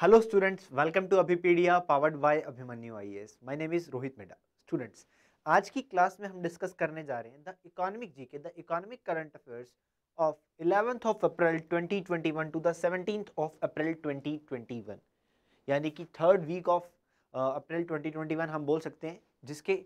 hello students welcome to Abhipedia powered by Abhimanyu IAS my name is Rohit Meda students आज की class में हम discuss करने जा रहे हैं द इकोनॉमिक के the economic current affairs of 11th of April 2021 to the of April 2021 यानी कि थर्ड वीक ऑफ अप्रैल 2021 हम बोल सकते हैं जिसके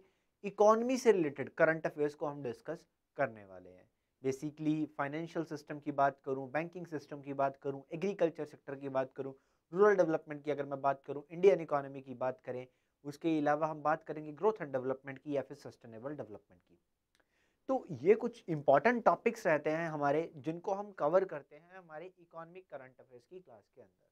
इकोनॉमी से रिलेटेड करंट अफेयर्स को हम डिस्कस करने वाले हैं बेसिकली फाइनेंशियल सिस्टम की बात करूं बैंकिंग सिस्टम की बात करूं एग्रीकल्चर सेक्टर की बात करूं रूरल डेवलपमेंट की अगर मैं बात करूँ इंडियन इकोनॉमी की बात करें उसके अलावा हम बात करेंगे ग्रोथ एंड डेवलपमेंट की या फिर सस्टेनेबल डेवलपमेंट की तो ये कुछ इंपॉर्टेंट टॉपिक्स रहते हैं हमारे जिनको हम कवर करते हैं हमारे इकोनॉमिक करंट अफेयर्स की क्लास के अंदर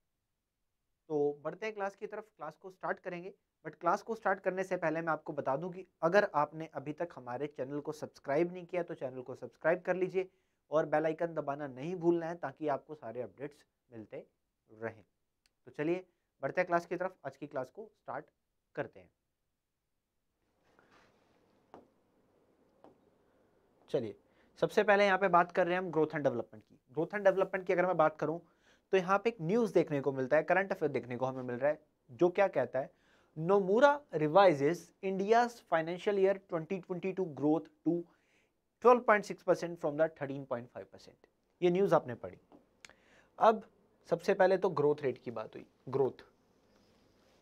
तो बढ़ते हैं क्लास की तरफ क्लास को स्टार्ट करेंगे बट क्लास को स्टार्ट करने से पहले मैं आपको बता दूं कि अगर आपने अभी तक हमारे चैनल को सब्सक्राइब नहीं किया तो चैनल को सब्सक्राइब कर लीजिए और बेलाइकन दबाना नहीं भूलना है ताकि आपको सारे अपडेट्स मिलते रहें तो चलिए बढ़ते क्लास की तरफ आज की क्लास को स्टार्ट करते हैं चलिए सबसे पहले यहाँ पे बात कर रहे हैं हम ग्रोथ एंड डेवलपमेंट की ग्रोथ एंड डेवलपमेंट की अगर मैं बात करूँ तो यहाँ पे एक न्यूज़ देखने को मिलता है करंट अफेयर देखने को हमें मिल रहा है जो क्या कहता है Nomura revises India's financial year 2022 growth to 12.6 percent from the 13.5 percent ये न्यूज़ आपने पढ़ी अब सबसे पहले तो ग्रोथ रेट की बात हुई ग्रोथ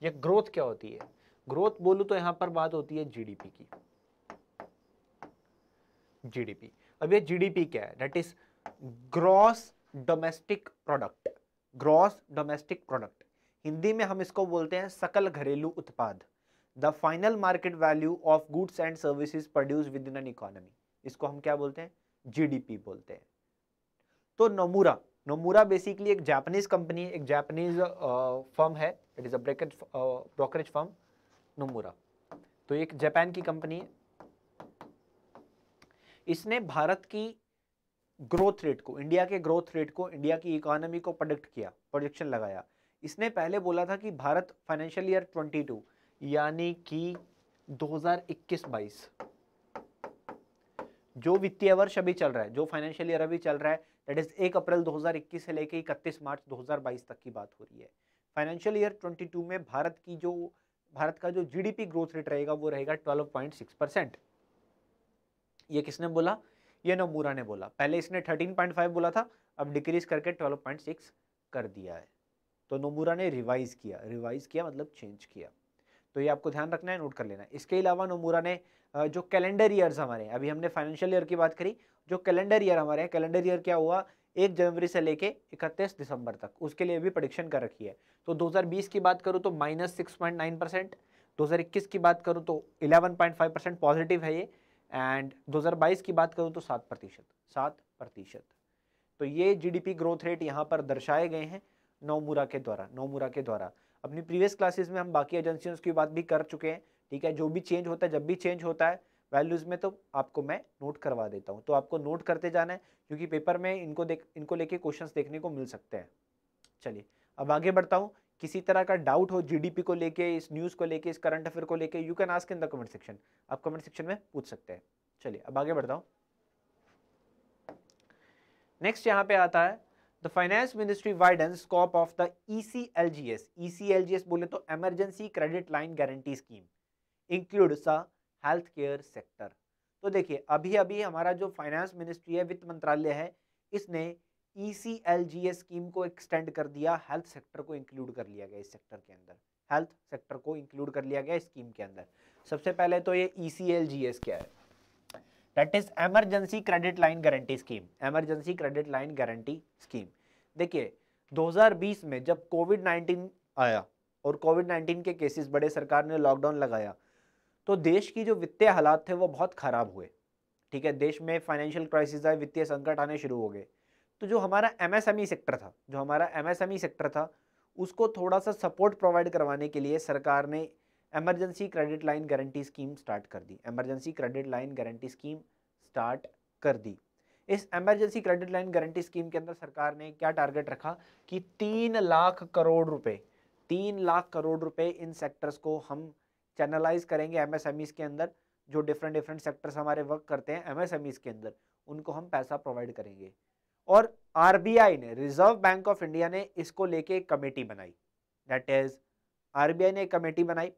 या ग्रोथ क्या होती है ग्रोथ बोलूँ तो यहां पर बात होती है जीडीपी की जीडीपी अब ये जीडीपी क्या है that is gross domestic product gross domestic product Hindi में हम इसको बोलते हैं सकल घरेलू उत्पाद the final market value of goods and services produce within an economy इसको हम क्या बोलते हैं जीडीपी बोलते हैं तो नमूरा नोमूरा बेसिकली एक जापानीज कंपनी एक जापानीज फर्म uh, है it is a bracket brokerage firm Nomura तो एक जापान की कंपनी है इसने भारत की ग्रोथ रेट को इंडिया के ग्रोथ रेट को इंडिया की इकोनॉमी को प्रोडक्ट किया प्रोजेक्शन लगाया इसने पहले बोला था कि भारत फाइनेंशियल ईयर 22 यानी कि 2021-22 जो वित्तीय वर्ष अभी चल रहा है जो फाइनेंशियल ईयर अभी चल रहा है दैट इज एक अप्रैल 2021 से लेकर इकतीस मार्च 2022 तक की बात हो रही है फाइनेंशियल ईयर 22 में भारत की जो भारत का जो जीडीपी ग्रोथ रेट रहेगा वो रहेगा 12.6 परसेंट ये किसने बोला ये नमूरा ने बोला पहले इसने 13.5 बोला था अब डिक्रीज करके 12.6 कर दिया है तो नमूरा ने रिवाइज किया रिवाइज किया मतलब चेंज किया तो ये आपको ध्यान रखना है नोट कर लेना इसके अलावा नमूरा ने जो कैलेंडर ईयर्स हमारे अभी हमने फाइनेंशियल ईयर की बात करी जो कैलेंडर ईयर हमारे हैं कैलेंडर ईयर क्या हुआ एक जनवरी से लेके इकतीस दिसंबर तक उसके लिए भी प्रडिक्शन कर रखी है तो 2020 की बात करूँ तो minus six point nine percent दो की बात करूँ तो eleven point five percent positive है ये एंड 2022 की बात करूँ तो सात प्रतिशत सात प्रतिशत तो ये जीडीपी ग्रोथ रेट यहाँ पर दर्शाए गए हैं नौमुरा के द्वारा नौमुरा के द्वारा अपनी प्रीवियस क्लासेस में हम बाकी एजेंसियों की बात भी कर चुके हैं ठीक है जो भी चेंज होता है जब भी चेंज होता है वैल्यूज़ में तो आपको मैं नोट करवा देता हूँ तो आपको नोट करते जाना है क्योंकि पेपर में इनको देख इनको लेके क्वेश्चंस देखने को मिल सकते हैं चलिए अब आगे बढ़ता हूँ किसी तरह का डाउट हो जीडीपी को लेके इस न्यूज़ को लेके इस करंट अफेयर को लेके you can ask in the comment section आप कमेंट सेक्शन में पूछ सकते हैं चलिए अब आगे बढ़ता हूँ नेक्स्ट यहाँ पे आता है the finance ministry widen scope of the E C L G S E C L G S बोले तो emergency credit line guarantee scheme includes health care sector तो देखिए अभी अभी हमारा जो फाइनेंस मिनिस्ट्री है वित्त मंत्रालय है इसने E C L G S scheme को एक्सटेंड कर दिया हेल्थ सेक्टर को इंक्लूड कर लिया गया इस सेक्टर के अंदर हेल्थ सेक्टर को इंक्लूड कर लिया गया स्कीम के अंदर सबसे पहले तो ये ई सी एल जी एस क्या है that is emergency credit line guarantee scheme emergency credit line guarantee scheme देखिए 2020 में जब कोविड 19 आया और कोविड 19 के केसेस बड़े सरकार ने लॉकडाउन लगाया तो देश की जो वित्तीय हालात थे वो बहुत ख़राब हुए ठीक है देश में फाइनेंशियल क्राइसिस आए वित्तीय संकट आने शुरू हो गए तो जो हमारा एमएसएमई सेक्टर e था जो हमारा एमएसएमई सेक्टर e था उसको थोड़ा सा सपोर्ट प्रोवाइड करवाने के लिए सरकार ने emergency credit line guarantee scheme start कर दी emergency credit line guarantee scheme start कर दी इस emergency credit line guarantee scheme के अंदर सरकार ने क्या टारगेट रखा कि तीन लाख करोड़ रुपए तीन लाख करोड़ रुपए इन सेक्टर्स को हम चैनलाइज करेंगे एमएसएमईज के अंदर जो डिफरेंट डिफरेंट सेक्टर्स हमारे वर्क करते हैं एमएसएमईज के अंदर उनको हम पैसा प्रोवाइड करेंगे और आरबीआई ने रिजर्व बैंक ऑफ इंडिया ने इसको लेके एक कमेटी बनाई दैट इज आरबीआई ने एक कमेटी बनाई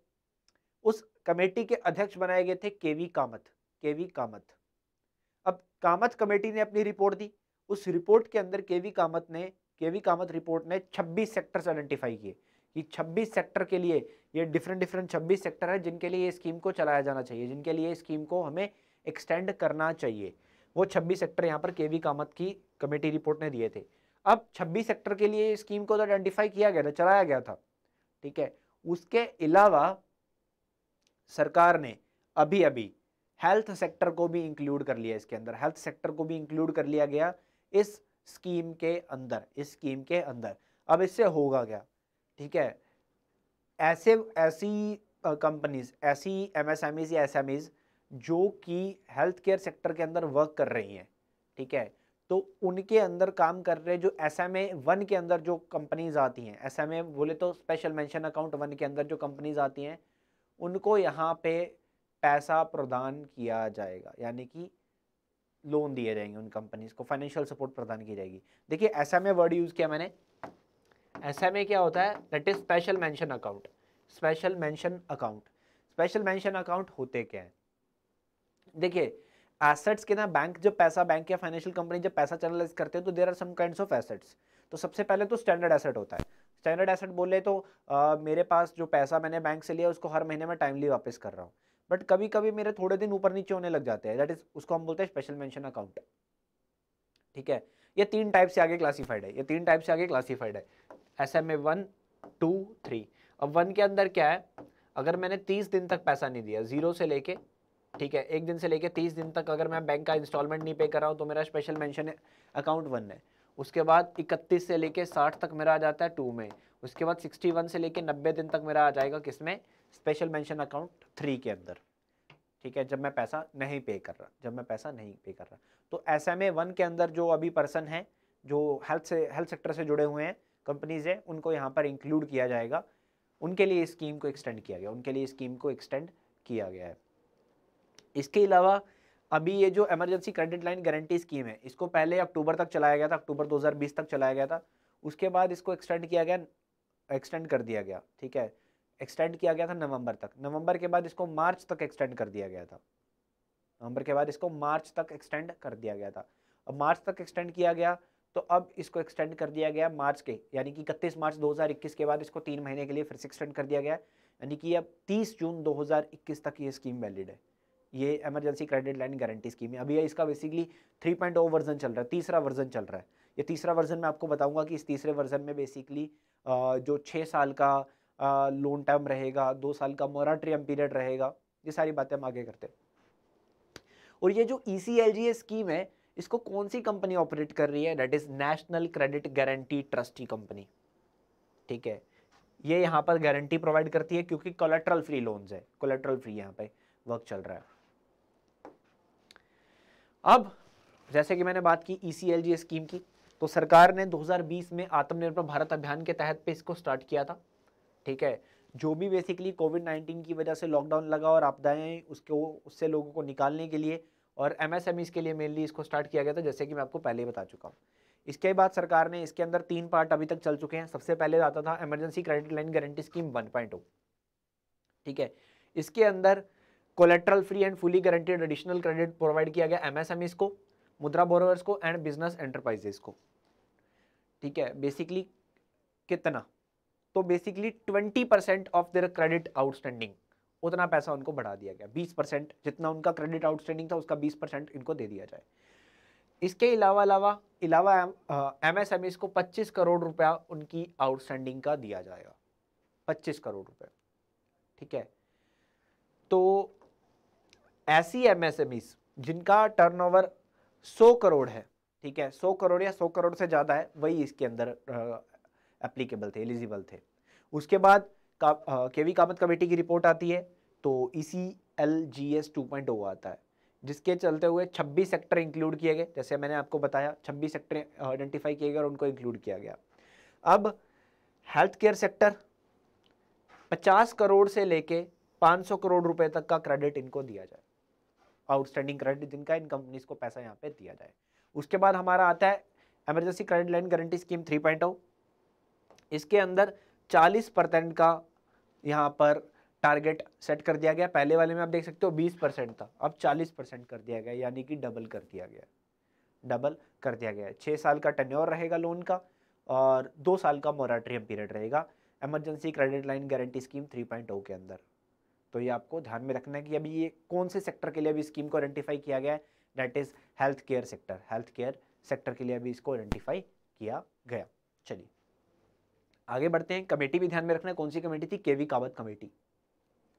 उस कमेटी के अध्यक्ष बनाए गए थे केवी कामत केवी कामत अब कामत कमेटी ने अपनी रिपोर्ट दी उस रिपोर्ट के अंदर केवी कामत ने केवी कामत रिपोर्ट ने 26 सेक्टर्स आइडेंटिफाई किए कि 26 सेक्टर के लिए ये डिफरेंट डिफरेंट 26 सेक्टर है जिनके लिए ये स्कीम को चलाया जाना चाहिए जिनके लिए स्कीम को हमें एक्सटेंड करना चाहिए वो 26 सेक्टर यहाँ पर के वी कामत की कमेटी रिपोर्ट ने दिए थे अब 26 सेक्टर के लिए स्कीम को तो आइडेंटिफाई किया गया था चलाया गया था ठीक है उसके अलावा सरकार ने अभी अभी हेल्थ सेक्टर को भी इंक्लूड कर लिया इसके अंदर हेल्थ सेक्टर को भी इंक्लूड कर लिया गया इस स्कीम के अंदर इस स्कीम के अंदर अब इससे होगा क्या ठीक है ऐसे ऐसी कंपनीज ऐसी एमएसएमईज या एसएमईज जो कि हेल्थ केयर सेक्टर के अंदर वर्क कर रही हैं ठीक है तो उनके अंदर काम कर रहे जो एस एम ए वन के अंदर जो कंपनीज आती हैं एस एम ए बोले तो स्पेशल मेंशन अकाउंट वन के अंदर जो कंपनीज आती हैं उनको यहाँ पे पैसा प्रदान किया जाएगा यानी कि लोन दिए जाएंगे उन कंपनीज को फाइनेंशियल सपोर्ट प्रदान की जाएगी देखिए S M A word use किया मैंने एस में क्या होता है that is special mention account special mention account special mention account होते क्या हैं देखिए एसेट्स के ना बैंक जब पैसा बैंक या फाइनेंशियल कंपनी जब पैसा चैनलाइज करते हैं तो there are some kinds of assets तो सबसे पहले तो स्टैंडर्ड एसेट होता है स्टैंडर्ड एसेट बोले तो आ, मेरे पास जो पैसा मैंने बैंक से लिया उसको हर महीने में टाइमली वापस कर रहा हूँ बट कभी कभी मेरे थोड़े दिन ऊपर नीचे होने लग जाते हैं दैट इज उसको हम बोलते हैं स्पेशल मेंशन अकाउंट ठीक है ये तीन टाइप से आगे क्लासिफाइड है ये तीन टाइप से आगे क्लासिफाइड है S M A one two three अब वन के अंदर क्या है अगर मैंने तीस दिन तक पैसा नहीं दिया जीरो से लेके ठीक है एक दिन से लेके तीस दिन तक अगर मैं बैंक का इंस्टॉलमेंट नहीं पे कर रहा हूँ तो मेरा स्पेशल है अकाउंट वन है उसके बाद इकतीस से लेके साठ तक मेरा आ जाता है टू में उसके बाद सिक्सटी वन से लेके नब्बे दिन तक मेरा आ जाएगा किस में स्पेशल मैंशन अकाउंट थ्री के अंदर ठीक है जब मैं पैसा नहीं पे कर रहा जब मैं पैसा नहीं पे कर रहा तो एस एम ए वन के अंदर जो अभी पर्सन है जो हेल्थ से हेल्थ सेक्टर से जुड़े हुए हैं कंपनीज है उनको यहाँ पर इंक्लूड किया जाएगा उनके लिए स्कीम को एक्सटेंड किया गया उनके लिए स्कीम को एक्सटेंड किया गया है इसके अलावा अभी ये जो emergency credit line guarantee scheme है इसको पहले अक्टूबर तक चलाया गया था अक्टूबर 2020 तक चलाया गया था उसके बाद इसको एक्सटेंड किया गया एक्सटेंड कर दिया गया ठीक है एक्सटेंड किया गया था नवंबर तक नवंबर के बाद इसको मार्च तक एक्सटेंड कर दिया गया था नवंबर के बाद इसको मार्च तक एक्सटेंड कर दिया गया था अब मार्च तक एक्सटेंड किया गया तो अब इसको एक्सटेंड कर दिया गया मार्च के यानी कि इकतीस मार्च 2021 के बाद इसको तीन महीने के लिए फिर से एक्सटेंड कर दिया गया यानी कि अब 30 जून 2021 तक ये स्कीम वैलिड है ये emergency credit line guarantee scheme है अभी है इसका बेसिकली 3.0 वर्जन चल रहा है तीसरा वर्जन चल रहा है ये तीसरा वर्जन मैं आपको बताऊंगा कि इस तीसरे वर्जन में बेसिकली जो छः साल का लोन टर्म रहेगा दो साल का मोराट्रियम पीरियड रहेगा ये सारी बातें हम आगे करते हैं और ये जो ई e स्कीम है इसको कौन सी कंपनी ऑपरेट कर रही है that is national credit guarantee trustee company ठीक है ये यहाँ पर गारंटी प्रोवाइड करती है क्योंकि कोलेट्रल फ्री लोन है कोलेट्रल फ्री यहाँ पे वर्क चल रहा है अब जैसे कि मैंने बात की ईसीएलजी e स्कीम की तो सरकार ने 2020 में आत्मनिर्भर भारत अभियान के तहत पे इसको स्टार्ट किया था ठीक है जो भी बेसिकली कोविड 19 की वजह से लॉकडाउन लगा और आपदाएं उसके उससे लोगों को निकालने के लिए और एमएसएमईज के लिए मेनली इसको स्टार्ट किया गया था जैसे कि मैं आपको पहले ही बता चुका हूँ इसके बाद सरकार ने इसके अंदर तीन पार्ट अभी तक चल चुके हैं सबसे पहले आता था emergency credit line guarantee scheme 1.0 ठीक है इसके अंदर collateral free and fully guaranteed additional credit provide किया गया एम को मुद्रा बोरोवर्स को एंड बिजनेस एंटरप्राइजेस को ठीक है बेसिकली कितना तो basically twenty percent of their credit outstanding उतना पैसा उनको बढ़ा दिया गया बीस परसेंट जितना उनका क्रेडिट आउटस्टैंडिंग था उसका बीस परसेंट इनको दे दिया जाए इसके अलावा अलावा अलावा एम एस एम e को पच्चीस करोड़ रुपया उनकी आउटस्टैंडिंग का दिया जाएगा पच्चीस करोड़ रुपया ठीक है तो ऐसी एम एस एम जिनका ओवर सौ करोड़ है ठीक है सौ करोड़ या सौ करोड़ से ज़्यादा है वही इसके अंदर एप्लीकेबल थे एलिजिबल थे उसके बाद KV K V Kamath committee की रिपोर्ट आती है तो E C L G S two point O आता है जिसके चलते हुए 26 सेक्टर इंक्लूड किए गए जैसे मैंने आपको बताया 26 सेक्टर आइडेंटिफाई किए गए और उनको इंक्लूड किया गया अब हेल्थ केयर सेक्टर 50 करोड़ से लेके 500 करोड़ रुपए तक का क्रेडिट इनको दिया जाए आउटस्टैंडिंग क्रेडिट जिनका इन कंपनीज को पैसा यहाँ पे दिया जाए उसके बाद हमारा आता है emergency credit line guarantee scheme 3.0 इसके अंदर चालीस परसेंट का यहाँ पर टारगेट सेट कर दिया गया पहले वाले में आप देख सकते हो 20 परसेंट था अब 40 परसेंट कर दिया गया यानी कि डबल कर दिया गया डबल कर दिया गया छः साल का टन्योर रहेगा लोन का और दो साल का मोराटोरियम पीरियड रहेगा emergency credit line guarantee scheme 3.0 के अंदर तो ये आपको ध्यान में रखना है कि अभी ये कौन से सेक्टर के लिए अभी स्कीम को आइडेंटिफाई किया गया है that is health care sector health care sector के लिए अभी इसको आइडेंटिफाई किया गया चलिए आगे बढ़ते हैं कमेटी भी ध्यान में रखना कौन सी कमेटी थी केवी कावत कमेटी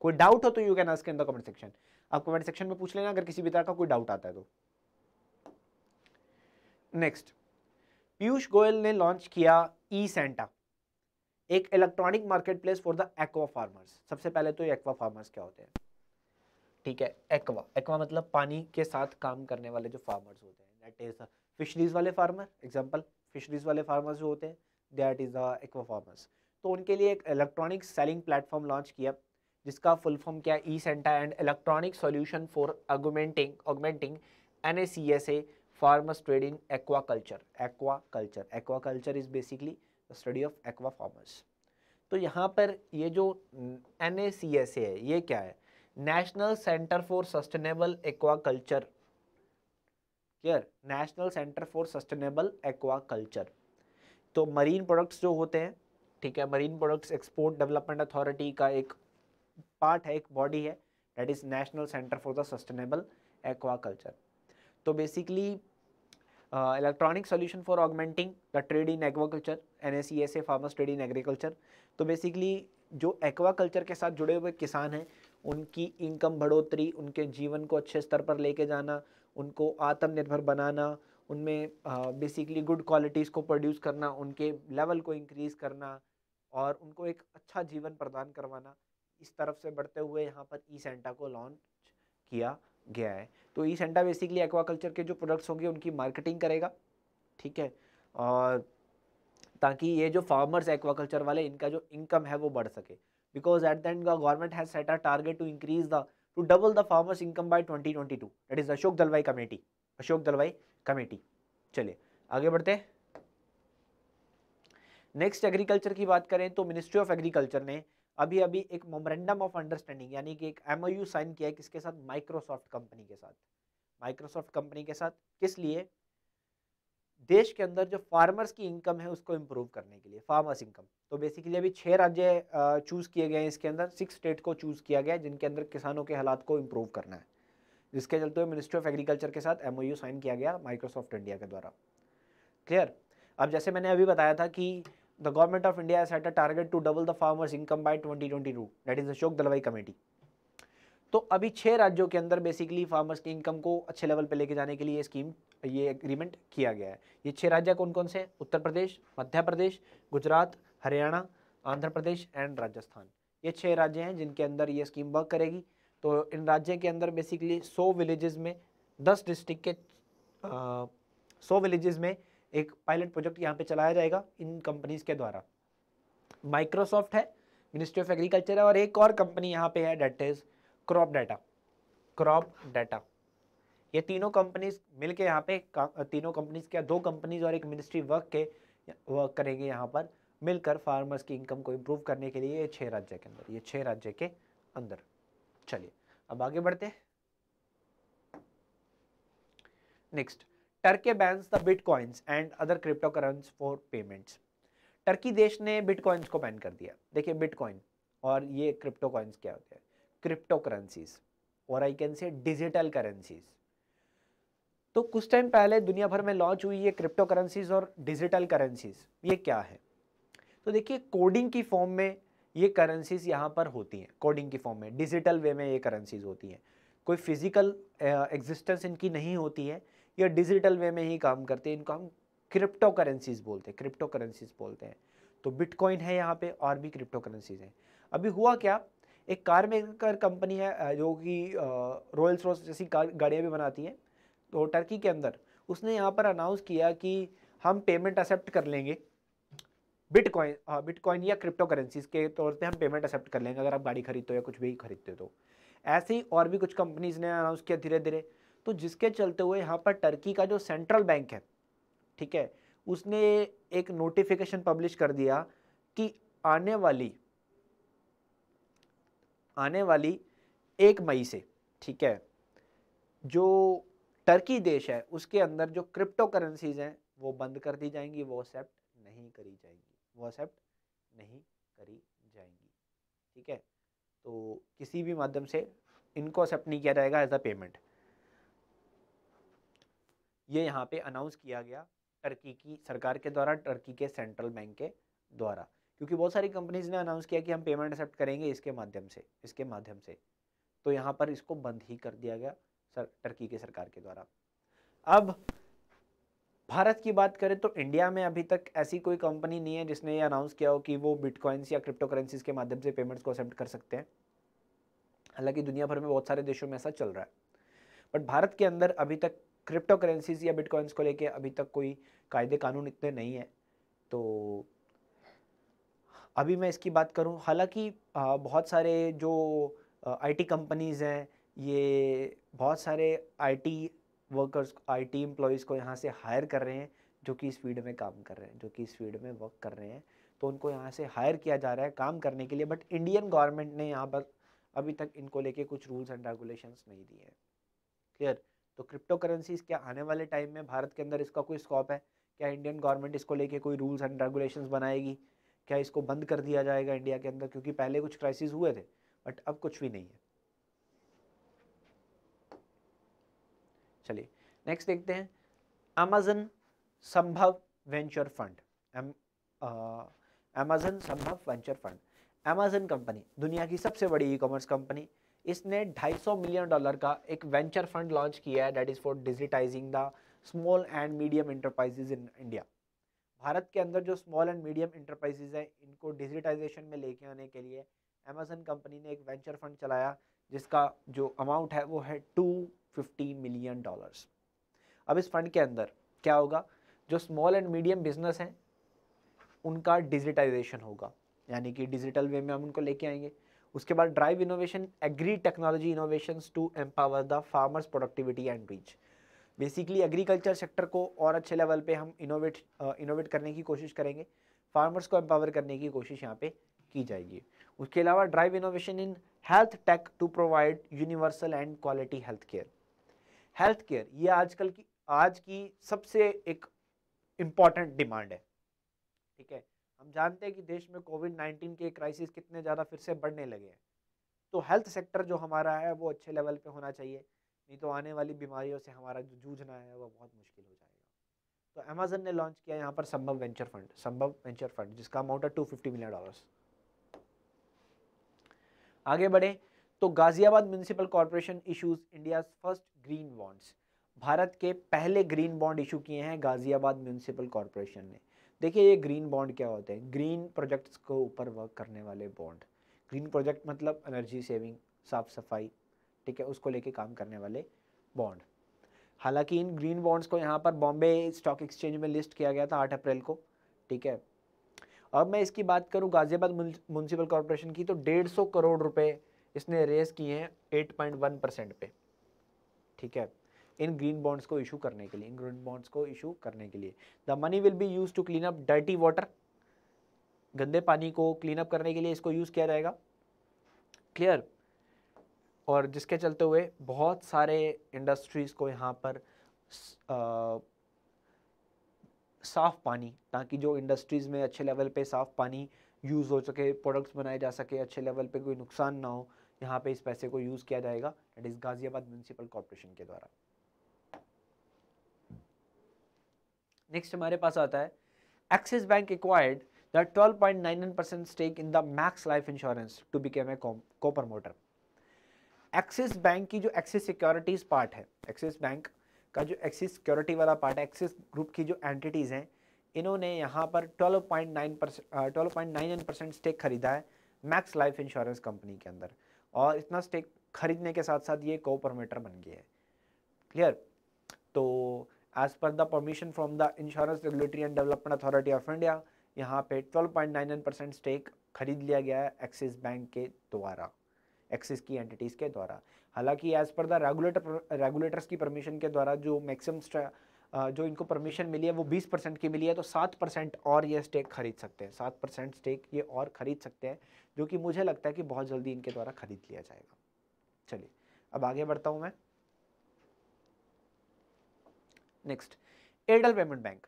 कोई डाउट हो तो you can ask in the comment section आप कमेंट सेक्शन में पूछ लेना अगर किसी भी तरह का कोई डाउट आता है तो नेक्स्ट पीयूष गोयल ने लॉन्च किया ई सेंटा एक electronic market place for the aqua farmers सबसे पहले तो एक्वा फार्मर्स क्या होते हैं ठीक है एक्वा एक्वा मतलब पानी के साथ काम करने वाले जो फार्मर्स होते हैं दैट इज फिशरीज वाले फार्मर एग्जाम्पल फिशरीज वाले फार्मर्स जो होते हैं that is the aqua farmers तो उनके लिए एक इलेक्ट्रॉनिक सेलिंग प्लेटफॉर्म लॉन्च किया जिसका फुल फॉर्म क्या है E SANTA and electronic solution for augmenting augmenting N A C S A farmers trade in aquaculture aquaculture aquaculture is is basically study of aqua farmers तो यहाँ पर ये जो N A C S ए है ये क्या है national centre for sustainable aquaculture clear national centre for sustainable aquaculture तो मरीन प्रोडक्ट्स जो होते हैं ठीक है marine products export development authority का एक पार्ट है एक बॉडी है that is national centre for the sustainable aquaculture तो basically electronic solution for augmenting the trade in aquaculture N S C S A farmers trade in agriculture तो basically जो aquaculture के साथ जुड़े हुए किसान हैं उनकी इनकम बढ़ोतरी उनके जीवन को अच्छे स्तर पर लेके जाना उनको आत्मनिर्भर बनाना उनमें बेसिकली गुड क्वालिटीज़ को प्रोड्यूस करना उनके लेवल को इंक्रीज़ करना और उनको एक अच्छा जीवन प्रदान करवाना इस तरफ से बढ़ते हुए यहाँ पर ई e सेंटा को लॉन्च किया गया है तो ई सेंटा बेसिकली एक्वाकल्चर के जो प्रोडक्ट्स होंगे उनकी मार्केटिंग करेगा ठीक है और ताकि ये जो फार्मर्स एक्वाकल्चर वाले इनका जो इनकम है वो बढ़ सके because at the end government has set a target to increase the to double the farmers income by 2022 that is Ashok Dalwai committee Ashok Dalwai committee चलिए आगे बढ़ते हैं नेक्स्ट एग्रीकल्चर की बात करें तो मिनिस्ट्री ऑफ एग्रीकल्चर ने अभी अभी एक मोमरेंडम ऑफ अंडरस्टैंडिंग यानी कि एक एमओयू साइन किया है किसके साथ माइक्रोसॉफ्ट कंपनी के साथ माइक्रोसॉफ्ट कंपनी के साथ किस लिए देश के अंदर जो फार्मर्स की इनकम है उसको इम्प्रूव करने के लिए फार्मर्स इनकम तो बेसिकली अभी छः राज्य चूज़ किए गए हैं इसके अंदर सिक्स स्टेट को चूज़ किया गया है जिनके अंदर किसानों के हालात को इम्प्रूव करना है जिसके चलते हुए मिनिस्ट्री ऑफ एग्रीकल्चर के साथ एमओयू साइन किया गया माइक्रोसॉफ्ट इंडिया के द्वारा क्लियर अब जैसे मैंने अभी बताया था कि the government of India set a target to double the farmers income by 2022 that is Ashok Dalwai committee तो अभी छः राज्यों के अंदर बेसिकली फार्मर्स की इनकम को अच्छे लेवल पर लेके जाने के लिए स्कीम ये एग्रीमेंट किया गया है ये छः राज्य कौन कौन से हैं उत्तर प्रदेश मध्य प्रदेश गुजरात हरियाणा आंध्र प्रदेश एंड राजस्थान ये छः राज्य हैं जिनके अंदर ये स्कीम वर्क करेगी तो इन राज्य के अंदर बेसिकली सौ विलेजेस में दस डिस्ट्रिक्ट के सौ विलेजेस में एक पायलट प्रोजेक्ट यहाँ पे चलाया जाएगा इन कंपनीज के द्वारा माइक्रोसॉफ्ट है मिनिस्ट्री ऑफ एग्रीकल्चर है और एक और कंपनी यहाँ पे है that is crop data crop data ये तीनों कंपनीज मिलके यहाँ पे तीनों कंपनीज क्या दो कंपनीज और एक मिनिस्ट्री वर्क के वर्क करेंगे यहाँ पर मिलकर फार्मर्स की इनकम को इम्प्रूव करने के लिए ये छः राज्य के अंदर ये छः राज्य के अंदर चलिए अब आगे बढ़ते हैं next Turkey bans the bitcoins and other crypto currencies for payments Turkey देश ने बिटकॉइंस को बैन कर दिया देखिए बिटकॉइन और ये क्रिप्टो कॉइन्स क्या होते हैं क्रिप्टो करेंसीज और I can say digital currencies तो कुछ टाइम पहले दुनिया भर में लॉन्च हुई ये क्रिप्टो करेंसीज और डिजिटल करेंसीज ये क्या है तो देखिए कोडिंग की फॉर्म में ये करेंसीज यहाँ पर होती हैं कोडिंग की फॉर्म में डिजिटल वे में ये करेंसीज होती हैं कोई फिजिकल एग्जिस्टेंस इनकी नहीं होती है ये डिजिटल वे में ही काम करते हैं इनको हम क्रिप्टो करेंसीज बोलते हैं क्रिप्टो करेंसीज बोलते हैं तो बिटकॉइन है यहाँ पे और भी क्रिप्टो करेंसीज हैं अभी हुआ क्या एक कार मेकर कंपनी है जो कि रॉयल्स रॉयस जैसी गाड़ियाँ भी बनाती हैं तो टर्की के अंदर उसने यहाँ पर अनाउंस किया कि हम पेमेंट एक्सेप्ट कर लेंगे बिटकॉइन बिटकॉइन uh, या क्रिप्टो करेंसीज के तौर पे हम पेमेंट एक्सेप्ट कर लेंगे अगर आप गाड़ी खरीदते हो या कुछ भी खरीदते हो तो ऐसे ही और भी कुछ कंपनीज ने अनाउंस किया धीरे धीरे तो जिसके चलते हुए यहाँ पर टर्की का जो सेंट्रल बैंक है ठीक है उसने एक नोटिफिकेशन पब्लिश कर दिया कि आने वाली आने वाली एक मई से ठीक है जो टर्की देश है उसके अंदर जो क्रिप्टो करेंसीज हैं वो बंद कर दी जाएंगी वो एक्सेप्ट नहीं करी जाएगी वो एक्सेप्ट नहीं करी जाएंगी ठीक है तो किसी भी माध्यम से इनको एक्सेप्ट नहीं किया जाएगा एज अ पेमेंट ये यहाँ पे अनाउंस किया गया टर्की की सरकार के द्वारा टर्की के सेंट्रल बैंक के द्वारा क्योंकि बहुत सारी कंपनीज़ ने अनाउंस किया कि हम पेमेंट एक्सेप्ट करेंगे इसके माध्यम से इसके माध्यम से तो यहाँ पर इसको बंद ही कर दिया गया सर टर्की के सरकार के द्वारा अब भारत की बात करें तो इंडिया में अभी तक ऐसी कोई कंपनी नहीं है जिसने ये अनाउंस किया हो कि वो बिटकॉइंस या क्रिप्टो करेंसीज के माध्यम से पेमेंट्स को एक्सेप्ट कर सकते हैं हालांकि दुनिया भर में बहुत सारे देशों में ऐसा चल रहा है बट भारत के अंदर अभी तक क्रिप्टो करेंसीज या बिटकॉइंस को लेके अभी तक कोई कायदे कानून इतने नहीं है तो अभी मैं इसकी बात करूँ हालांकि बहुत सारे जो आईटी कंपनीज़ हैं ये बहुत सारे IT workers I T employees को यहाँ से हायर कर रहे हैं जो कि इस फील्ड में काम कर रहे हैं जो कि इस फील्ड में वर्क कर रहे हैं तो उनको यहाँ से हायर किया जा रहा है काम करने के लिए बट इंडियन गवर्नमेंट ने यहाँ पर अभी तक इनको लेके कुछ रूल्स एंड रेगुलेशंस नहीं दिए हैं क्लियर तो क्रिप्टो करेंसीज क्या आने वाले टाइम में भारत के अंदर इसका कोई स्कॉप है क्या इंडियन गवर्नमेंट इसको लेके कोई रूल्स एंड रेगुलेशंस बनाएगी क्या इसको बंद कर दिया जाएगा इंडिया के अंदर क्योंकि पहले कुछ क्राइसिस हुए थे बट अब कुछ भी नहीं है चलिए नेक्स्ट देखते हैं Amazon Sambhav venture fund Amazon Sambhav venture fund Amazon company दुनिया की सबसे बड़ी ई कॉमर्स कंपनी इसने 250 मिलियन डॉलर का एक वेंचर फंड लॉन्च किया है that is for digitising the small and medium enterprises in India Bharat के अंदर जो स्मॉल एंड मीडियम इंटरप्राइजेज हैं इनको डिजिटाइजेशन में लेके आने के लिए अमेजन कंपनी ने एक वेंचर फंड चलाया जिसका जो अमाउंट है वो है टू फिफ्टी मिलियन डॉलर्स अब इस फंड के अंदर क्या होगा जो स्मॉल एंड मीडियम बिजनेस हैं उनका डिजिटाइजेशन होगा यानी कि डिजिटल वे में हम उनको लेके आएंगे उसके बाद drive innovation agri technology innovation to empower the farmers productivity and reach basically agriculture sector को और अच्छे लेवल पे हम इनोवेट इनोवेट uh, करने की कोशिश करेंगे फार्मर्स को एम्पावर करने की कोशिश यहाँ पे की जाएगी उसके अलावा drive innovation in health tech to provide universal and quality health care health care ये आजकल की आज की सबसे एक इम्पॉर्टेंट डिमांड है ठीक है हम जानते हैं कि देश में कोविड नाइन्टीन के क्राइसिस कितने ज़्यादा फिर से बढ़ने लगे हैं तो हेल्थ सेक्टर जो हमारा है वो अच्छे लेवल पे होना चाहिए नहीं तो आने वाली बीमारियों से हमारा जो जूझना है वो बहुत मुश्किल हो जाएगा तो अमेजन ने लॉन्च किया यहाँ पर Sambhav venture fund Sambhav venture fund जिसका अमाउंट है टू फिफ्टी मिलियन डॉलर्स आगे बढ़े तो Ghaziabad municipal corporation issues India first green bonds Bharat के पहले ग्रीन बॉन्ड इशू किए हैं गाजियाबाद म्यूनसिपल कॉरपोरेशन ने देखिए ये ग्रीन बॉन्ड क्या होते हैं ग्रीन प्रोजेक्ट्स को ऊपर वर्क करने वाले बॉन्ड ग्रीन प्रोजेक्ट मतलब एनर्जी सेविंग साफ सफाई ठीक है उसको लेके काम करने वाले बॉन्ड हालांकि इन ग्रीन बॉन्ड्स को यहाँ पर बॉम्बे स्टॉक एक्सचेंज में लिस्ट किया गया था आठ अप्रैल को ठीक है अब मैं इसकी बात करूँ गाजियाबाद म्यूनसिपल कॉरपोरेशन की तो डेढ़ सौ करोड़ रुपये इसने रेस किए हैं एट पॉइंट वन परसेंट पे ठीक है इन ग्रीन बॉन्ड्स को इशू करने के लिए इन ग्रीन बॉन्ड्स को इशू करने के लिए the money will be use to clean up dirty water गंदे पानी को क्लीन अप करने के लिए इसको यूज़ किया जाएगा क्लियर और जिसके चलते हुए बहुत सारे इंडस्ट्रीज़ को यहाँ पर साफ़ पानी ताकि जो इंडस्ट्रीज़ में अच्छे लेवल पे साफ़ पानी यूज़ हो सके प्रोडक्ट्स बनाए जा सके अच्छे लेवल पे कोई नुकसान ना हो यहाँ पे इस पैसे को यूज़ किया जाएगा at is Ghaziabad municipal corporation के द्वारा नेक्स्ट हमारे पास आता है Axis bank acquired the nine percent stake in the Max life insurance to became a co promoter Axis bank की जो एक्सिस सिक्योरिटीज़ पार्ट है एक्सिस बैंक का जो एक्सिस सिक्योरिटी वाला पार्ट है एक्सिस ग्रुप की जो एंटिटीज़ हैं इन्होंने यहाँ पर 12.9 percent twelve point nine percent stake खरीदा है मैक्स लाइफ इंश्योरेंस कंपनी के अंदर और इतना स्टेक खरीदने के साथ साथ ये को परमेटर बन गया है क्लियर तो as per the permission from the insurance regulatory and development authority of India यहाँ पे 12.99 परसेंट स्टेक खरीद लिया गया है एक्सिस बैंक के द्वारा एक्सिस की एंटिटीज़ के द्वारा हालांकि as per the regulator regulators की परमिशन के द्वारा जो मैक्सिमम जो इनको परमिशन मिली है वो 20 परसेंट की मिली है तो 7 परसेंट और ये स्टेक खरीद सकते हैं 7 परसेंट स्टेक ये और खरीद सकते हैं जो कि मुझे लगता है कि बहुत जल्दी इनके द्वारा खरीद लिया जाएगा चलिए अब आगे बढ़ता हूँ मैं नेक्स्ट एयरटेल पेमेंट बैंक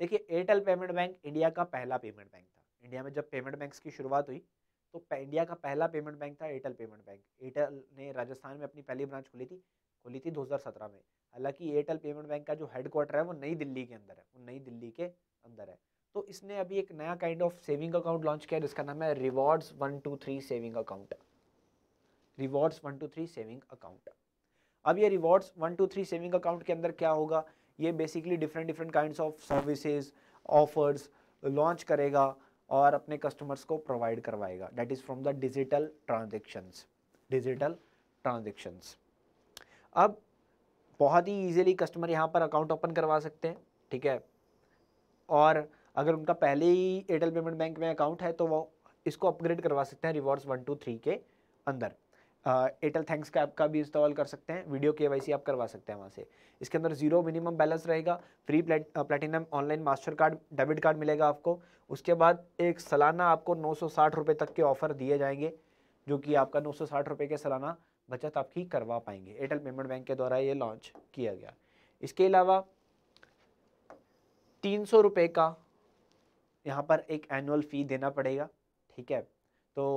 देखिए एयरटेल पेमेंट बैंक इंडिया का पहला पेमेंट बैंक था इंडिया में जब पेमेंट बैंक की शुरुआत हुई तो इंडिया का पहला पेमेंट बैंक था एयरटेल पेमेंट बैंक एयरटेल ने राजस्थान में अपनी पहली ब्रांच खोली थी खोली थी 2017 में हालांकि एयरटेल पेमेंट बैंक का जो हेडक्वार्टर है वो नई दिल्ली के अंदर है वो नई दिल्ली के अंदर है तो इसने अभी एक नया kind of saving account launch किया जिसका नाम है rewards one two three saving account rewards one two three saving account अब ये rewards one two three saving account के अंदर क्या होगा ये basically different different kind of services offers launch करेगा और अपने कस्टमर्स को प्रोवाइड करवाएगा that is from the digital transactions digital transactions अब बहुत ही ईजिली कस्टमर यहाँ पर अकाउंट ओपन करवा सकते हैं ठीक है और अगर उनका पहले ही एयरटेल पेमेंट बैंक में अकाउंट है तो वो इसको अपग्रेड करवा सकते हैं रिवॉर्ड्स वन टू थ्री के अंदर एयरटेल थैंक्स का ऐप का भी इस्तेमाल कर सकते हैं वीडियो के आप करवा सकते हैं वहाँ से इसके अंदर जीरो मिनिमम बैलेंस रहेगा free platinum online master card debit card मिलेगा आपको उसके बाद एक सालाना आपको नौ सौ तक के ऑफर दिए जाएंगे जो कि आपका नौ सौ के सालाना बचत आपकी करवा पाएंगे एयरटेल पेमेंट बैंक के द्वारा ये लॉन्च किया गया इसके अलावा तीन सौ रुपये का यहाँ पर एक एनुअल फ़ी देना पड़ेगा ठीक है तो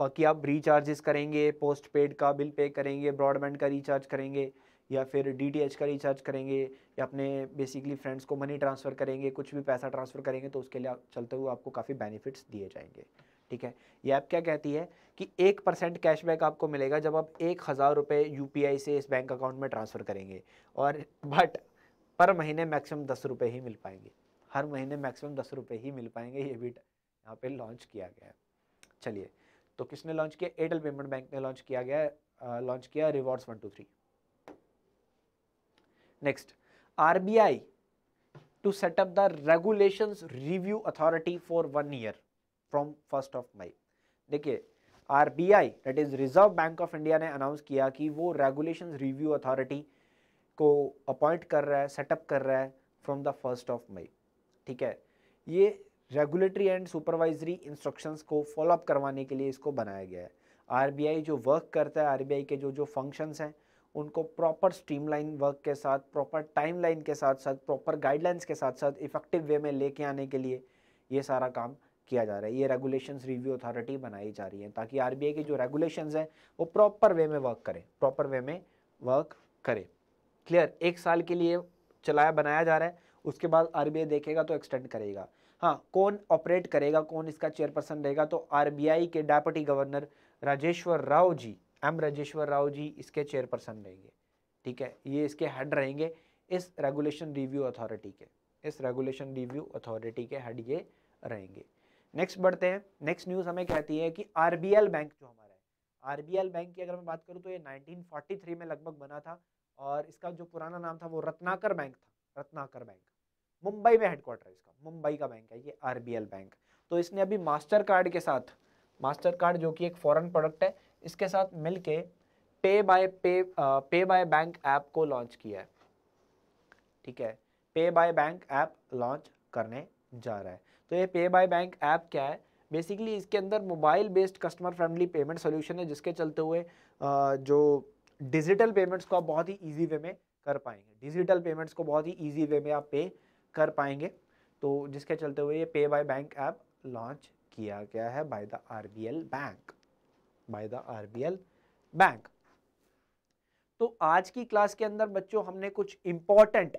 बाकी आप रिचार्जेस करेंगे पोस्ट पेड का बिल पे करेंगे ब्रॉडबैंड का रिचार्ज करेंगे या फिर डी का रिचार्ज करेंगे या अपने बेसिकली फ्रेंड्स को मनी ट्रांसफ़र करेंगे कुछ भी पैसा ट्रांसफ़र करेंगे तो उसके लिए चलते हुए आपको काफ़ी बेनिफिट्स दिए जाएंगे ठीक है ये ऐप क्या कहती है कि एक परसेंट कैशबैक आपको मिलेगा जब आप एक हज़ार रुपये यू से इस बैंक अकाउंट में ट्रांसफ़र करेंगे और बट पर महीने मैक्सिमम दस रुपये ही मिल पाएंगे हर महीने मैक्सिमम दस रुपये ही मिल पाएंगे ये भी यहाँ पे लॉन्च किया गया है चलिए तो किसने लॉन्च किया एयरटेल पेमेंट बैंक ने लॉन्च किया गया लॉन्च किया rewards one two three next RBI to setup the regulation review authority for one year from first of May देखिए RBI that is reserve bank of India ने announce किया कि वो regulation review authority को appoint कर रहा है setup कर रहा है from the first of May ठीक है ये रेगुलेटरी एंड सुपरवाइजरी इंस्ट्रक्शंस को फॉलोअप करवाने के लिए इसको बनाया गया है आरबीआई जो वर्क करता है आरबीआई के जो जो फंक्शंस हैं उनको प्रॉपर स्ट्रीमलाइन वर्क के साथ प्रॉपर टाइमलाइन के साथ साथ प्रॉपर गाइडलाइंस के साथ साथ इफेक्टिव वे में लेके आने के लिए ये सारा काम किया जा रहा है ये रेगुलेशन रिव्यू अथॉरिटी बनाई जा रही है ताकि आर के जो रेगुलेशन हैं वो प्रॉपर वे में वर्क करें प्रॉपर वे में वर्क करें क्लियर एक साल के लिए चलाया बनाया जा रहा है उसके बाद आर देखेगा तो एक्सटेंड करेगा हाँ कौन ऑपरेट करेगा कौन इसका चेयरपर्सन रहेगा तो आरबीआई के deputy governor Rajeshwar Rao ji M Rajeshwar Rao ji इसके चेयरपर्सन रहेंगे ठीक है ये इसके हेड रहेंगे इस रेगुलेशन रिव्यू अथॉरिटी के इस रेगुलेशन रिव्यू अथॉरिटी के हेड ये रहेंगे नेक्स्ट बढ़ते हैं नेक्स्ट न्यूज़ हमें कहती है कि आर बैंक जो हमारा है आर बैंक की अगर मैं बात करूँ तो ये नाइनटीन में लगभग बना था और इसका जो पुराना नाम था वो रत्नाकर बैंक था रत्नाकर बैंक मुंबई में हेडक्वार्टर है इसका मुंबई का बैंक है ये आरबीएल बैंक तो इसने अभी मास्टर कार्ड के साथ मास्टर कार्ड जो कि एक फॉरेन प्रोडक्ट है इसके साथ मिलके पे by pay pay by bank app को लॉन्च किया है ठीक है पे बाय बैंक ऐप लॉन्च करने जा रहा है तो ये पे बाय बैंक ऐप क्या है बेसिकली इसके अंदर mobile based customer friendly payment solution है जिसके चलते हुए जो डिजिटल पेमेंट्स को आप बहुत ही ईजी वे में कर पाएंगे डिजिटल पेमेंट्स को बहुत ही ईजी वे में आप पे कर पाएंगे तो जिसके चलते हुए ये पे बाय बैंक ऐप लॉन्च किया गया है by the RBL bank by the RBL bank तो आज की क्लास के अंदर बच्चों हमने कुछ इंपॉर्टेंट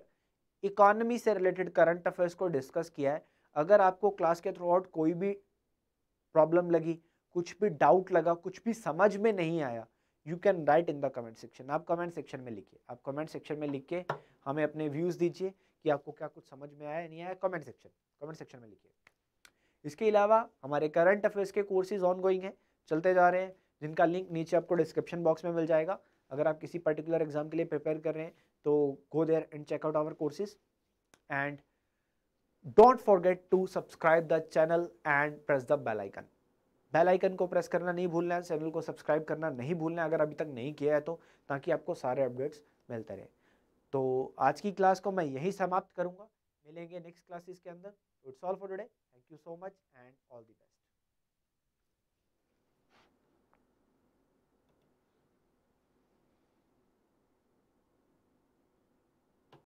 इकोनॉमी से रिलेटेड करंट अफेयर्स को डिस्कस किया है अगर आपको क्लास के थ्रू आउट कोई भी प्रॉब्लम लगी कुछ भी डाउट लगा कुछ भी समझ में नहीं आया you can write in the comment section आप कमेंट सेक्शन में लिखिए आप कमेंट सेक्शन में लिख के हमें अपने व्यूज़ दीजिए कि आपको क्या कुछ समझ में आया नहीं आया कमेंट सेक्शन कमेंट सेक्शन में लिखिए इसके अलावा हमारे करंट अफेयर्स के कोर्सेज ऑन गोइंग हैं चलते जा रहे हैं जिनका लिंक नीचे आपको डिस्क्रिप्शन बॉक्स में मिल जाएगा अगर आप किसी पर्टिकुलर एग्जाम के लिए प्रिपेयर कर रहे हैं तो go there and check out our courses and don't forget to subscribe the channel and press the bell icon bell icon को प्रेस करना नहीं भूलना है चैनल को सब्सक्राइब करना नहीं भूलना है अगर अभी तक नहीं किया है तो ताकि आपको सारे अपडेट्स मिलते रहे तो आज की क्लास को मैं यही समाप्त करूंगा मिलेंगे नेक्स्ट क्लासेस के अंदर it's all for today thank you so much and all the best